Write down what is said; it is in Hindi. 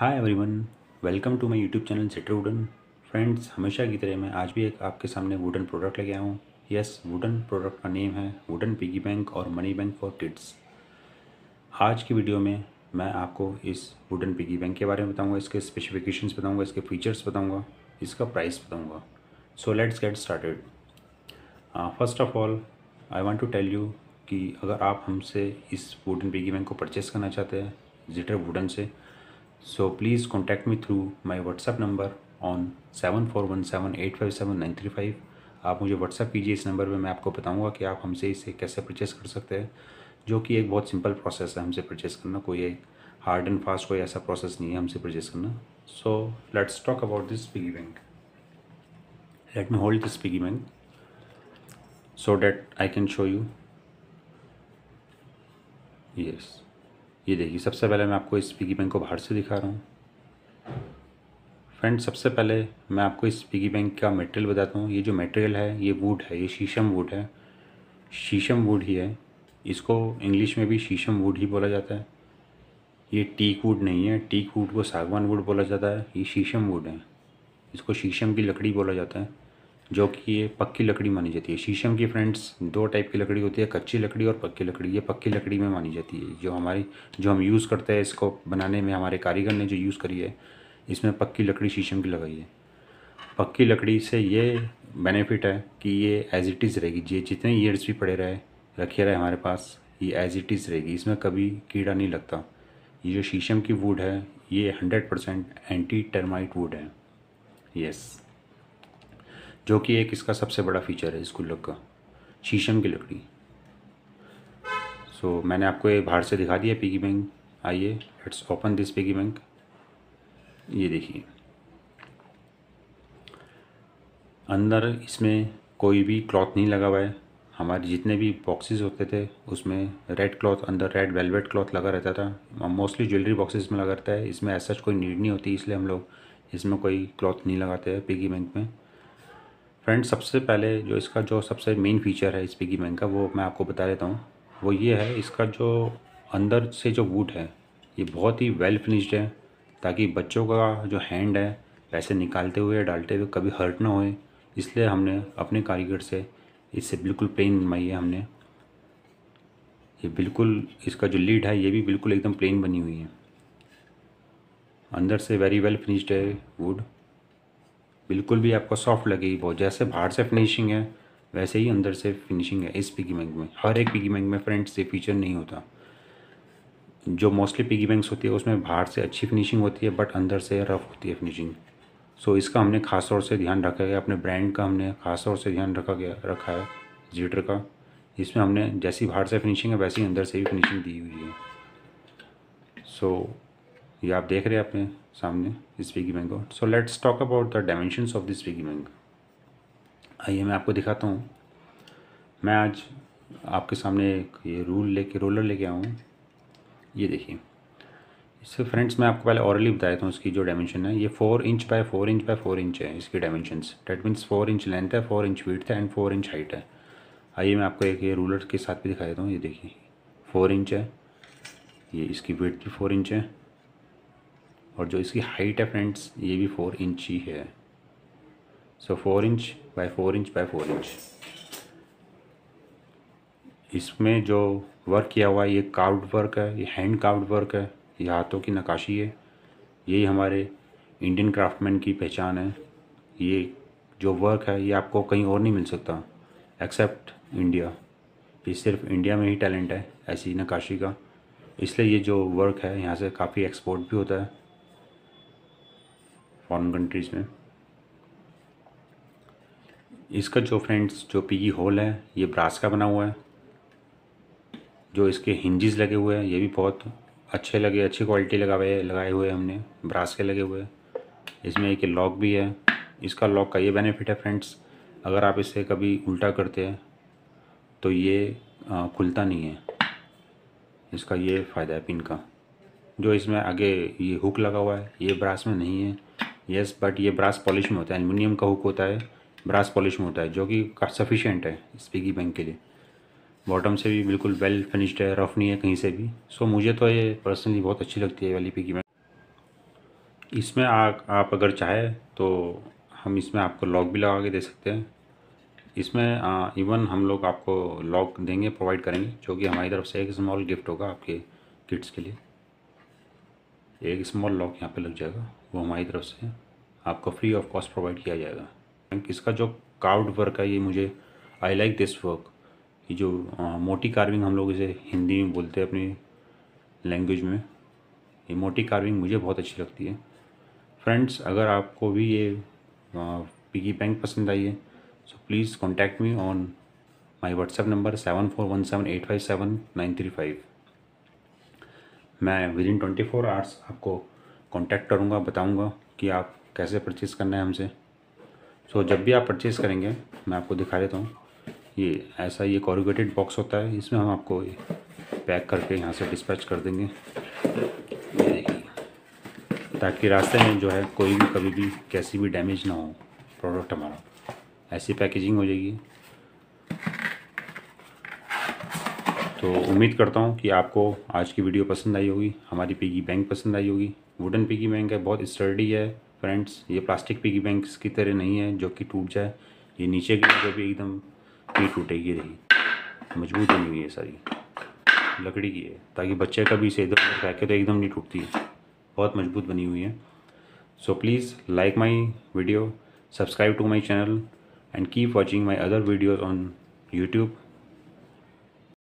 hi everyone welcome to my YouTube channel setter wooden friends हमेशा की तरह मैं आज भी एक आपके सामने वुडन प्रोडक्ट लेके आया हूँ यस वुडन प्रोडक्ट का नेम है वुडन पिगी बैंक और मनी बैंक फॉर किड्स आज की वीडियो में मैं आपको इस वुडन पिगी बैंक के बारे में बताऊँगा इसके स्पेसिफिकेशन बताऊँगा इसके फीचर्स बताऊँगा इसका प्राइस बताऊँगा so let's get started first of all I want to tell you कि अगर आप हमसे इस वुडन पिगी बैंक को परचेस करना चाहते हैं जिटर वुडन से So please contact me through my WhatsApp number on seven four one seven eight five seven nine three five आप मुझे व्हाट्सअप कीजिए इस नंबर पे मैं आपको बताऊंगा कि आप हमसे इसे कैसे परचेस कर सकते हैं जो कि एक बहुत सिंपल प्रोसेस है हमसे परचेस करना कोई हार्ड एंड फास्ट कोई ऐसा प्रोसेस नहीं है हमसे परचेस करना so let's talk about this piggy bank let me hold this piggy bank so that I can show you yes ये देखिए सबसे पहले मैं आपको इस पिगी बैंक को बाहर से दिखा रहा हूँ फ्रेंड सबसे पहले मैं आपको इस पिगी बैंक का मटेरियल बताता हूँ ये जो मटेरियल है ये वुड है ये शीशम वुड है शीशम वुड ही है इसको इंग्लिश में भी शीशम वुड ही बोला जाता है ये टीक वुड नहीं है टीक वुड को सागवान वुड बोला जाता है ये शीशम वुड है इसको शीशम की लकड़ी बोला जाता है जो कि ये पक्की लकड़ी मानी जाती है शीशम की फ्रेंड्स दो टाइप की लकड़ी होती है कच्ची लकड़ी और पक्की लकड़ी ये पक्की लकड़ी में मानी जाती है जो हमारी जो हम यूज़ करते हैं इसको बनाने में हमारे कारीगर ने जो यूज़ करी है इसमें पक्की लकड़ी शीशम की लगाई है पक्की लकड़ी से ये बेनिफिट है कि ये एज इट इज़ रहेगी ये जितने ईयर्स भी पड़े रहे रखे रहे हमारे पास ये एज इट इज़ रहेगी इसमें कभी कीड़ा नहीं लगता ये जो शीशम की वुड है ये hundred percent anti termite wood है यस जो कि एक इसका सबसे बड़ा फीचर है इस गुल्लक का शीशम की लकड़ी सो so, मैंने आपको ये बाहर से दिखा दिया पिगी बैंक आइए let's open this piggy bank ये देखिए अंदर इसमें कोई भी क्लॉथ नहीं लगा हुआ है हमारे जितने भी बॉक्सेस होते थे उसमें रेड क्लॉथ अंदर रेड वेलवेट क्लॉथ लगा रहता था मोस्टली ज्वेलरी बॉक्सेस में लगा रहता है इसमें ऐसा कोई नीड नहीं होती इसलिए हम लोग इसमें कोई क्लॉथ नहीं लगाते हैं पिगी बैंक में फ्रेंड सबसे पहले जो इसका जो सबसे मेन फीचर है स्पीकी बैंक का वो मैं आपको बता देता हूँ वो ये है इसका जो अंदर से जो वुड है ये बहुत ही वेल फिनिश्ड है ताकि बच्चों का जो हैंड है पैसे निकालते हुए या डालते हुए कभी हर्ट ना होए इसलिए हमने अपने कारीगर से इससे बिल्कुल प्लेन बनवाई है हमने ये बिल्कुल इसका जो लीड है ये भी बिल्कुल एकदम प्लेन बनी हुई है अंदर से वेरी वेल फिनिश्ड है वुड बिल्कुल भी आपको सॉफ्ट लगेगी बहुत जैसे बाहर से फिनिशिंग है वैसे ही अंदर से फिनिशिंग है इस पिगी बैंक में हर एक पिगी बैंक में फ्रेंड्स ये फीचर नहीं होता जो मोस्टली पिगी बैंक्स होती है उसमें बाहर से अच्छी फिनिशिंग होती है बट अंदर से रफ होती है फिनिशिंग सो इसका हमने खास तौर से ध्यान रखा गया अपने ब्रांड का हमने खास तौर से ध्यान रखा गया रखा है जीटर का इसमें हमने जैसी बाहर से फिनिशिंग है वैसी अंदर से भी फिनिशिंग दी हुई है सो so, ये आप देख रहे हैं अपने सामने Swiggy mango so let's talk about the dimensions of the Swiggy mango आइए मैं आपको दिखाता हूँ मैं आज आपके सामने एक ये रूल लेके रोलर लेके आऊँ ये देखिए इससे फ्रेंड्स मैं आपको पहले ऑरली बताया था उसकी जो डायमेंशन है ये four inch by four inch by four inch है इसकी dimension that means four inch length है फोर इंच वीट है एंड फोर इंच हाइट है आइए मैं आपको एक ये रूलर के साथ भी दिखा देता हूँ ये देखिए फोर इंच है ये इसकी वेट भी फोर इंच है और जो इसकी हाइट है फ्रेंड्स ये भी फोर इंच ही है so four inch by four inch by four inch इसमें जो वर्क किया हुआ है ये कार्ड वर्क है ये हैंड कार्ड वर्क है ये हाथों की नकाशी है यही हमारे इंडियन क्राफ्टमैन की पहचान है ये जो वर्क है ये आपको कहीं और नहीं मिल सकता एक्सेप्ट इंडिया ये सिर्फ इंडिया में ही टैलेंट है ऐसी नकाशी का इसलिए ये जो वर्क है यहाँ से काफ़ी एक्सपोर्ट भी होता है फॉरन कंट्रीज़ में इसका जो फ्रेंड्स जो पीगी होल e है ये ब्रास का बना हुआ है जो इसके हिंजेस लगे हुए हैं ये भी बहुत अच्छे लगे अच्छी क्वालिटी लगा हुए लगाए हुए हमने ब्रास के लगे हुए इसमें एक लॉक भी है इसका लॉक का ये बेनिफिट है फ्रेंड्स अगर आप इसे कभी उल्टा करते हैं तो ये आ, खुलता नहीं है इसका ये फ़ायदा है पिन का जो इसमें आगे ये हुक लगा हुआ है ये ब्रास में नहीं है येस बट ये ब्रास पॉलिश में होता है एलमिनियम का हुक होता है ब्रास पॉलिश में होता है जो कि सफिशेंट है इस पिगी बैंक के लिए बॉटम से भी बिल्कुल वेल फिनिश्ड है रफ नहीं है कहीं से भी सो so, मुझे तो ये पर्सनली बहुत अच्छी लगती है वाली पिगी बैंक इसमें आ, आप अगर चाहे तो हम इसमें आपको लॉक भी लगा के दे सकते हैं इसमें आ, इवन हम लोग आपको लॉक देंगे प्रोवाइड करेंगे जो कि हमारी तरफ से एक स्मॉल गिफ्ट होगा आपके किड्स के लिए एक स्मॉल लॉक यहाँ पे लग जाएगा वो हमारी तरफ से आपको फ्री ऑफ कॉस्ट प्रोवाइड किया जाएगा इसका जो कार्ड वर्क है ये मुझे आई लाइक दिस वर्क ये जो आ, मोटी कार्विंग हम लोग इसे हिंदी में बोलते हैं अपनी लैंग्वेज में ये मोटी कार्विंग मुझे बहुत अच्छी लगती है फ्रेंड्स अगर आपको भी ये पिगी बैंक पसंद आई है so please contact me on my WhatsApp number seven four one seven eight five seven nine three five मैं within twenty four hours आपको कांटेक्ट करूँगा बताऊँगा कि आप कैसे परचेज़ करना है हमसे सो so, जब भी आप परचेज़ करेंगे मैं आपको दिखा देता हूँ ये ऐसा ये कॉरिगेटेड बॉक्स होता है इसमें हम आपको पैक करके यहाँ से डिस्पैच कर देंगे ताकि रास्ते में जो है कोई भी कभी भी कैसी भी डैमेज ना हो प्रोडक्ट हमारा ऐसी पैकेजिंग हो जाएगी तो उम्मीद करता हूँ कि आपको आज की वीडियो पसंद आई होगी हमारी पिगी बैंक पसंद आई होगी वुडन पिगी बैंक है बहुत स्टर्डी है फ्रेंड्स ये प्लास्टिक पिगी बैंक की तरह नहीं है जो कि टूट जाए ये नीचे की जो भी एकदम ये टूटेगी रही मजबूत बनी हुई है सारी लकड़ी की है ताकि बच्चे का भी इसे इधर उधर फेंके तो एकदम नहीं टूटती है बहुत मजबूत बनी हुई है so please like my video subscribe to my channel and keep watching my other videos on YouTube